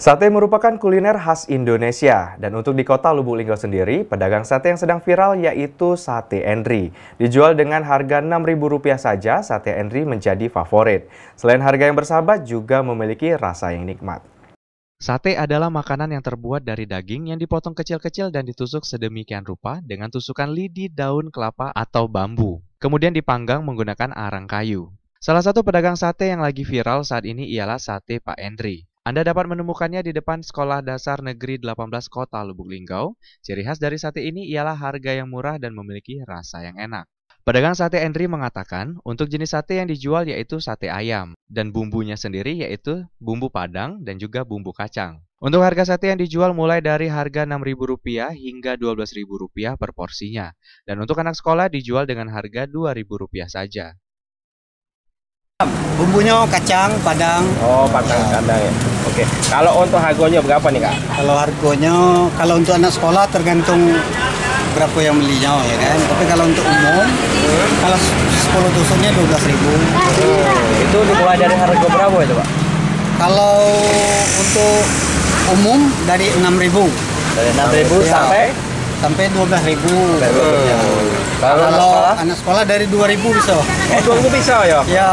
Sate merupakan kuliner khas Indonesia dan untuk di kota Lubuk Linggau sendiri, pedagang sate yang sedang viral yaitu sate Endri Dijual dengan harga Rp6.000 saja, sate Endri menjadi favorit. Selain harga yang bersahabat, juga memiliki rasa yang nikmat. Sate adalah makanan yang terbuat dari daging yang dipotong kecil-kecil dan ditusuk sedemikian rupa dengan tusukan lidi daun kelapa atau bambu. Kemudian dipanggang menggunakan arang kayu. Salah satu pedagang sate yang lagi viral saat ini ialah sate Pak Endri. Anda dapat menemukannya di depan Sekolah Dasar Negeri 18 Kota Lubuk Linggau. Ciri khas dari sate ini ialah harga yang murah dan memiliki rasa yang enak. Pedagang sate Endri mengatakan, untuk jenis sate yang dijual yaitu sate ayam, dan bumbunya sendiri yaitu bumbu padang dan juga bumbu kacang. Untuk harga sate yang dijual mulai dari harga Rp6.000 hingga Rp12.000 per porsinya, dan untuk anak sekolah dijual dengan harga Rp2.000 saja. Bumbunya kacang, padang. Oh, padang, padang ya. Oke. Kalau untuk harganya berapa nih kak? Kalau harganya kalau untuk anak sekolah tergantung berapa yang belinya ya kan. Tapi kalau untuk umum kalau 10 tusuknya 12 ribu. Oh, Itu dimulai dari harga berapa itu pak? Kalau untuk umum dari 6 ribu. Dari 6 ribu ya. sampai sampai belas ribu. Kalau, anak sekolah dari dua ribu bisa. Eh, dua ribu bisa ya? Ya.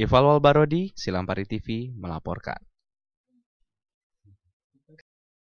Ival Barodi, Silampari TV melaporkan.